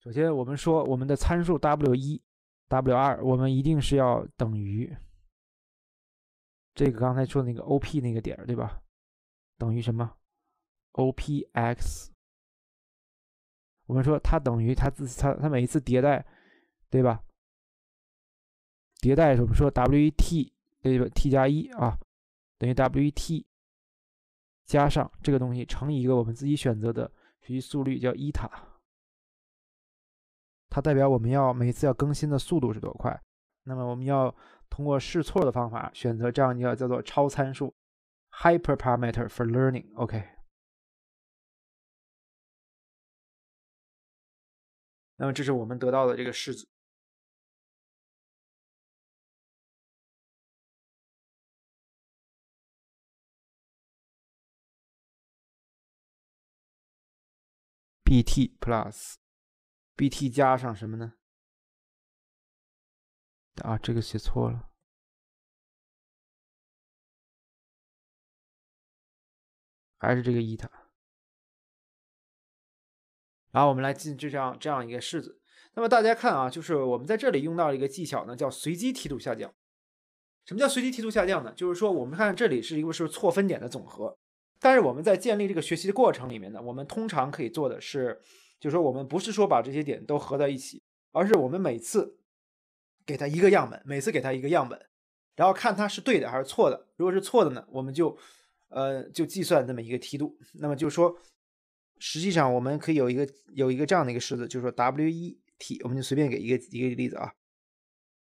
首先，我们说我们的参数 w 一、w 二，我们一定是要等于这个刚才说的那个 OP 那个点儿，对吧？等于什么？OPX。我们说它等于它自它它每一次迭代，对吧？迭代我们说 WET。这个 t 加一啊，等于 Wt 加上这个东西乘以一个我们自己选择的学习速率，叫伊塔。它代表我们要每次要更新的速度是多快。那么我们要通过试错的方法选择这样一个叫做超参数 （hyperparameter for learning）。OK，那么这是我们得到的这个式子。Bt plus Bt 加上什么呢？啊，这个写错了，还是这个伊塔。后我们来进这这样这样一个式子。那么大家看啊，就是我们在这里用到一个技巧呢，叫随机梯度下降。什么叫随机梯度下降呢？就是说，我们看这里是一个是错分点的总和。但是我们在建立这个学习的过程里面呢，我们通常可以做的是，就是说我们不是说把这些点都合在一起，而是我们每次给它一个样本，每次给它一个样本，然后看它是对的还是错的。如果是错的呢，我们就，呃，就计算那么一个梯度。那么就是说，实际上我们可以有一个有一个这样的一个式子，就是说 W 一 T，我们就随便给一个一个例子啊。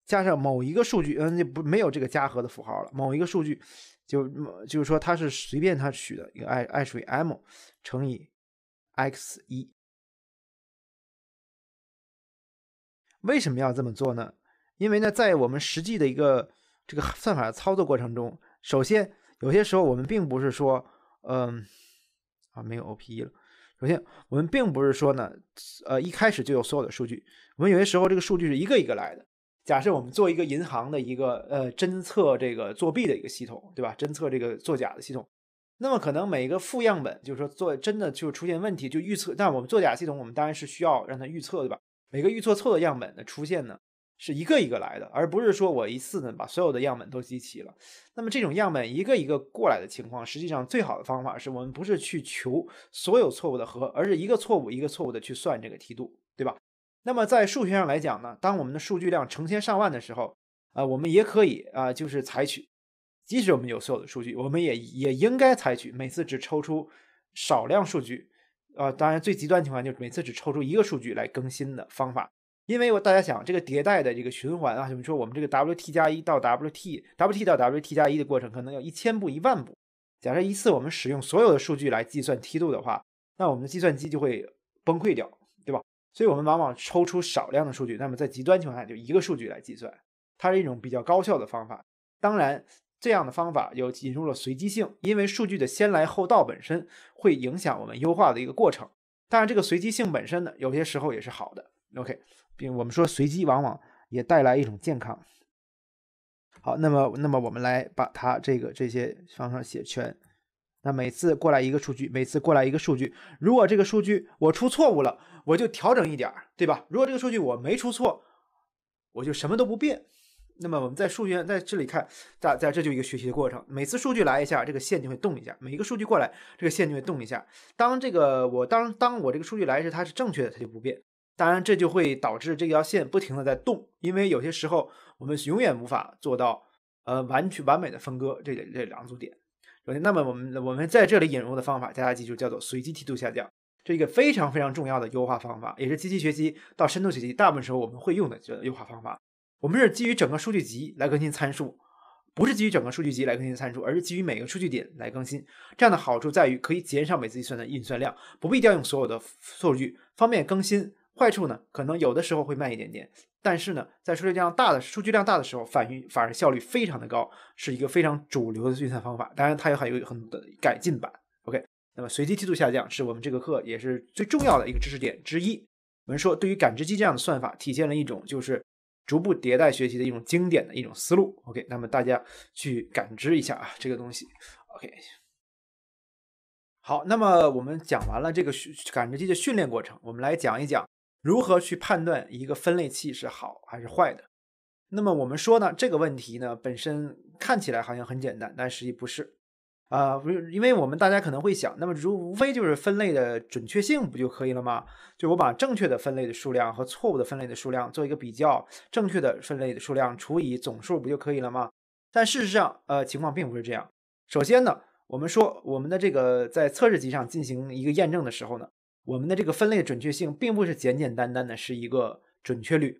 加上某一个数据，嗯，就不没有这个加和的符号了。某一个数据，就就是说它是随便它取的一个 i，i 属于 M 乘以 x 一。为什么要这么做呢？因为呢，在我们实际的一个这个算法操作过程中，首先有些时候我们并不是说，嗯，啊，没有 ope 了。首先我们并不是说呢，呃，一开始就有所有的数据，我们有些时候这个数据是一个一个来的。假设我们做一个银行的一个呃侦测这个作弊的一个系统，对吧？侦测这个作假的系统，那么可能每个负样本，就是说做真的就出现问题就预测，但我们作假系统，我们当然是需要让它预测，对吧？每个预测错的样本的出现呢，是一个一个来的，而不是说我一次呢把所有的样本都集齐了。那么这种样本一个一个过来的情况，实际上最好的方法是我们不是去求所有错误的和，而是一个错误一个错误的去算这个梯度，对吧？那么在数学上来讲呢，当我们的数据量成千上万的时候，啊，我们也可以啊，就是采取，即使我们有所有的数据，我们也也应该采取每次只抽出少量数据，啊，当然最极端情况就是每次只抽出一个数据来更新的方法，因为我大家想这个迭代的这个循环啊，比如说我们这个 Wt 加一到 Wt，Wt 到 Wt 加一的过程可能要一千步一万步，假设一次我们使用所有的数据来计算梯度的话，那我们的计算机就会崩溃掉。所以，我们往往抽出少量的数据，那么在极端情况下，就一个数据来计算，它是一种比较高效的方法。当然，这样的方法又引入了随机性，因为数据的先来后到本身会影响我们优化的一个过程。当然，这个随机性本身呢，有些时候也是好的。OK，并我们说随机往往也带来一种健康。好，那么，那么我们来把它这个这些方方写全。那每次过来一个数据，每次过来一个数据，如果这个数据我出错误了。我就调整一点儿，对吧？如果这个数据我没出错，我就什么都不变。那么我们在数学在这里看，在在这就一个学习的过程。每次数据来一下，这个线就会动一下；每一个数据过来，这个线就会动一下。当这个我当当我这个数据来时，它是正确的，它就不变。当然，这就会导致这条线不停的在动，因为有些时候我们永远无法做到呃完全完美的分割这这两组点。那么我们我们在这里引入的方法，大家记住叫做随机梯度下降。这一个非常非常重要的优化方法，也是机器学习到深度学习大部分时候我们会用的优化方法。我们是基于整个数据集来更新参数，不是基于整个数据集来更新参数，而是基于每个数据点来更新。这样的好处在于可以减少每次计算的运算量，不必调用所有的数据，方便更新。坏处呢，可能有的时候会慢一点点。但是呢，在数据量大的数据量大的时候，反应反而效率非常的高，是一个非常主流的运算方法。当然，它有还有很多改进版。那么，随机梯度下降是我们这个课也是最重要的一个知识点之一。我们说，对于感知机这样的算法，体现了一种就是逐步迭代学习的一种经典的一种思路。OK，那么大家去感知一下啊，这个东西。OK，好，那么我们讲完了这个感知机的训练过程，我们来讲一讲如何去判断一个分类器是好还是坏的。那么我们说呢，这个问题呢本身看起来好像很简单，但实际不是。啊，不是，因为我们大家可能会想，那么如无非就是分类的准确性不就可以了吗？就我把正确的分类的数量和错误的分类的数量做一个比较，正确的分类的数量除以总数不就可以了吗？但事实上，呃，情况并不是这样。首先呢，我们说我们的这个在测试集上进行一个验证的时候呢，我们的这个分类的准确性并不是简简单单的是一个准确率，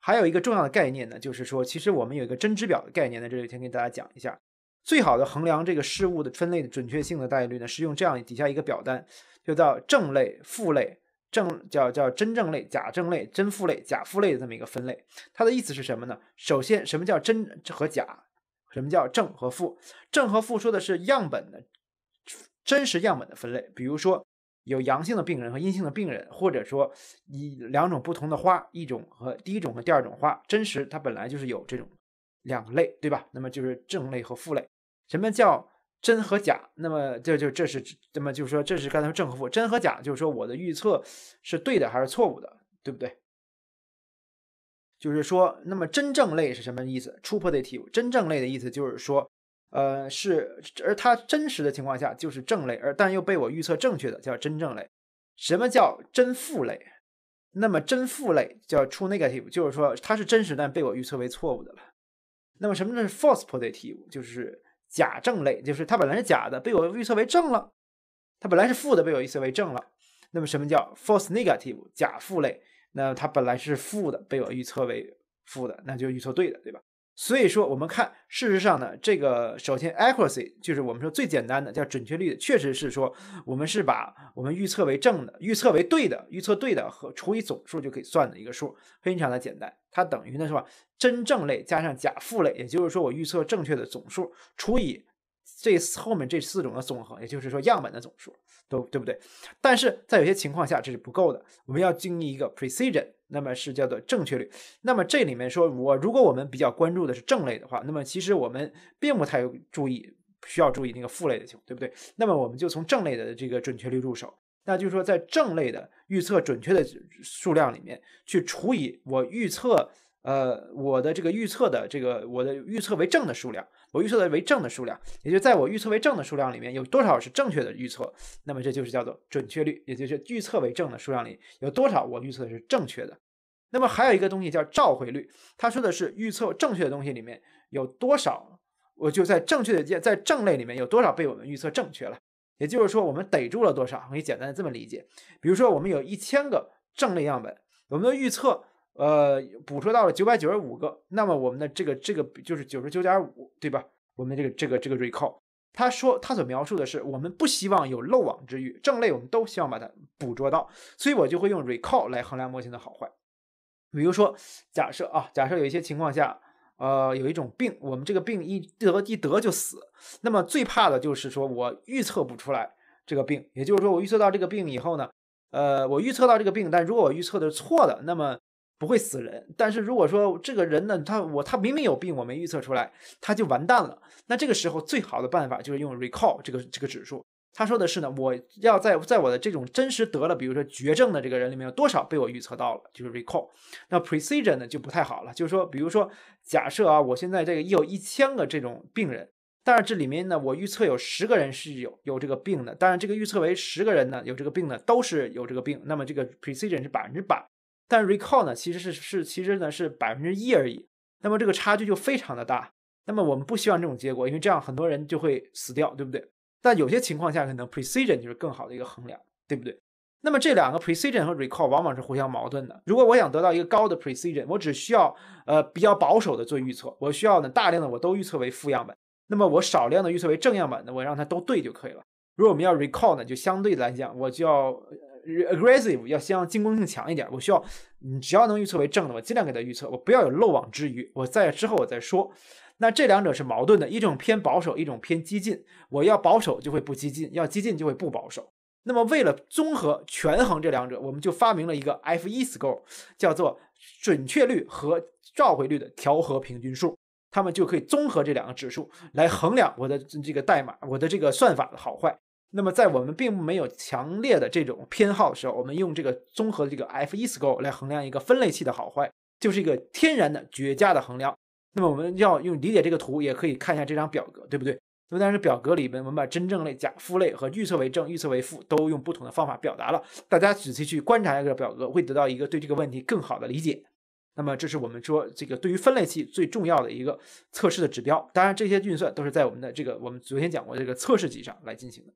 还有一个重要的概念呢，就是说，其实我们有一个真值表的概念呢，这里先给大家讲一下。最好的衡量这个事物的分类的准确性的概率呢，是用这样底下一个表单，就叫正类、负类、正叫叫真正类、假正类、真负类、假负类的这么一个分类。它的意思是什么呢？首先，什么叫真和假？什么叫正和负？正和负说的是样本的真实样本的分类。比如说，有阳性的病人和阴性的病人，或者说以两种不同的花，一种和第一种和第二种花，真实它本来就是有这种。两类对吧？那么就是正类和负类。什么叫真和假？那么这就这是那么就是说这是刚才说正和负，真和假就是说我的预测是对的还是错误的，对不对？就是说那么真正类是什么意思？出 positive，真正类的意思就是说，呃是而它真实的情况下就是正类，而但又被我预测正确的叫真正类。什么叫真负类？那么真负类叫出 negative，就是说它是真实但被我预测为错误的了。那么什么是 false positive，就是假正类，就是它本来是假的，被我预测为正了；它本来是负的，被我预测为正了。那么什么叫 false negative，假负类？那它本来是负的，被我预测为负的，那就预测对的，对吧？所以说，我们看，事实上呢，这个首先 accuracy 就是我们说最简单的，叫准确率，确实是说我们是把我们预测为正的、预测为对的、预测对的和除以总数就可以算的一个数，非常的简单。它等于呢是吧，真正类加上假负类，也就是说我预测正确的总数除以这后面这四种的总和，也就是说样本的总数，都对不对？但是在有些情况下这是不够的，我们要经历一个 precision。那么是叫做正确率。那么这里面说我如果我们比较关注的是正类的话，那么其实我们并不太注意，需要注意那个负类的情况，对不对？那么我们就从正类的这个准确率入手。那就是说，在正类的预测准确的数量里面，去除以我预测。呃，我的这个预测的这个，我的预测为正的数量，我预测的为正的数量，也就在我预测为正的数量里面有多少是正确的预测，那么这就是叫做准确率，也就是预测为正的数量里有多少我预测的是正确的。那么还有一个东西叫召回率，他说的是预测正确的东西里面有多少，我就在正确的在正类里面有多少被我们预测正确了，也就是说我们逮住了多少，可以简单这么理解。比如说我们有一千个正类样本，我们的预测。呃，捕捉到了九百九十五个，那么我们的这个这个就是九十九点五，对吧？我们这个这个这个 recall，他说他所描述的是，我们不希望有漏网之鱼，正类我们都希望把它捕捉到，所以我就会用 recall 来衡量模型的好坏。比如说，假设啊，假设有一些情况下，呃，有一种病，我们这个病一得一得就死，那么最怕的就是说我预测不出来这个病，也就是说我预测到这个病以后呢，呃，我预测到这个病，但如果我预测的是错的，那么不会死人，但是如果说这个人呢，他我他明明有病，我没预测出来，他就完蛋了。那这个时候最好的办法就是用 recall 这个这个指数。他说的是呢，我要在在我的这种真实得了，比如说绝症的这个人里面，有多少被我预测到了，就是 recall。那 precision 呢就不太好了，就是说，比如说假设啊，我现在这个有一千个这种病人，但是这里面呢，我预测有十个人是有有这个病的，当然这个预测为十个人呢有这个病的都是有这个病，那么这个 precision 是百分之百。但 recall 呢，其实是是其实呢是百分之一而已，那么这个差距就非常的大。那么我们不希望这种结果，因为这样很多人就会死掉，对不对？但有些情况下，可能 precision 就是更好的一个衡量，对不对？那么这两个 precision 和 recall 往往是互相矛盾的。如果我想得到一个高的 precision，我只需要呃比较保守的做预测，我需要呢大量的我都预测为负样本，那么我少量的预测为正样本的，我让它都对就可以了。如果我们要 recall 呢，就相对来讲，我就要。Aggressive 要像进攻性强一点，我需要，你只要能预测为正的，我尽量给他预测，我不要有漏网之鱼。我在之后我再说。那这两者是矛盾的，一种偏保守，一种偏激进。我要保守就会不激进，要激进就会不保守。那么为了综合权衡这两者，我们就发明了一个 F1 score，叫做准确率和召回率的调和平均数，它们就可以综合这两个指数来衡量我的这个代码、我的这个算法的好坏。那么，在我们并没有强烈的这种偏好的时候，我们用这个综合的这个 F1 score 来衡量一个分类器的好坏，就是一个天然的绝佳的衡量。那么，我们要用理解这个图，也可以看一下这张表格，对不对？那么，但是表格里面，我们把真正类、假负类和预测为正、预测为负都用不同的方法表达了。大家仔细去观察这个表格，会得到一个对这个问题更好的理解。那么，这是我们说这个对于分类器最重要的一个测试的指标。当然，这些运算都是在我们的这个我们昨天讲过这个测试集上来进行的。